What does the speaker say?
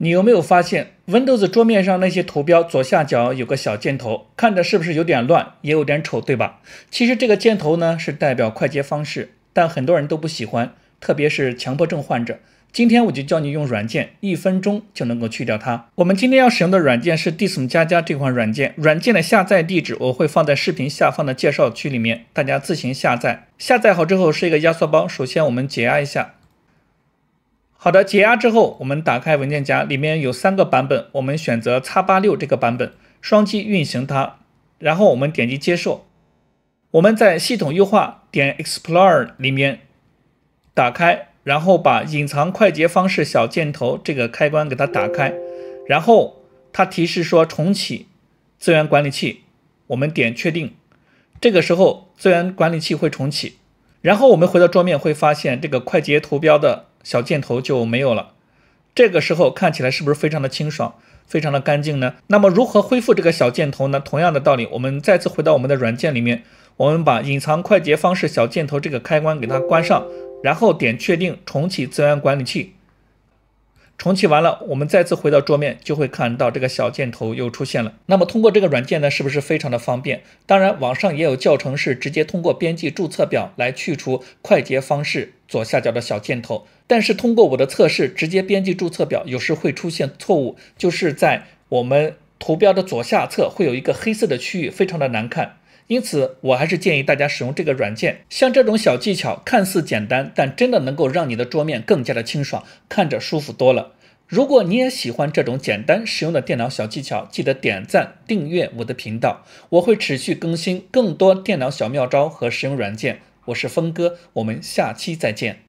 你有没有发现，Windows 桌面上那些图标左下角有个小箭头，看着是不是有点乱，也有点丑，对吧？其实这个箭头呢是代表快捷方式，但很多人都不喜欢，特别是强迫症患者。今天我就教你用软件，一分钟就能够去掉它。我们今天要使用的软件是 Disc 加加这款软件，软件的下载地址我会放在视频下方的介绍区里面，大家自行下载。下载好之后是一个压缩包，首先我们解压一下。好的，解压之后，我们打开文件夹，里面有三个版本，我们选择叉八六这个版本，双击运行它，然后我们点击接受。我们在系统优化点 Explorer 里面打开，然后把隐藏快捷方式小箭头这个开关给它打开，然后它提示说重启资源管理器，我们点确定。这个时候资源管理器会重启，然后我们回到桌面会发现这个快捷图标的。小箭头就没有了，这个时候看起来是不是非常的清爽，非常的干净呢？那么如何恢复这个小箭头呢？同样的道理，我们再次回到我们的软件里面，我们把隐藏快捷方式小箭头这个开关给它关上，然后点确定重启资源管理器。重启完了，我们再次回到桌面，就会看到这个小箭头又出现了。那么通过这个软件呢，是不是非常的方便？当然，网上也有教程是直接通过编辑注册表来去除快捷方式左下角的小箭头，但是通过我的测试，直接编辑注册表有时会出现错误，就是在我们图标的左下侧会有一个黑色的区域，非常的难看。因此，我还是建议大家使用这个软件。像这种小技巧，看似简单，但真的能够让你的桌面更加的清爽，看着舒服多了。如果你也喜欢这种简单实用的电脑小技巧，记得点赞、订阅我的频道。我会持续更新更多电脑小妙招和实用软件。我是峰哥，我们下期再见。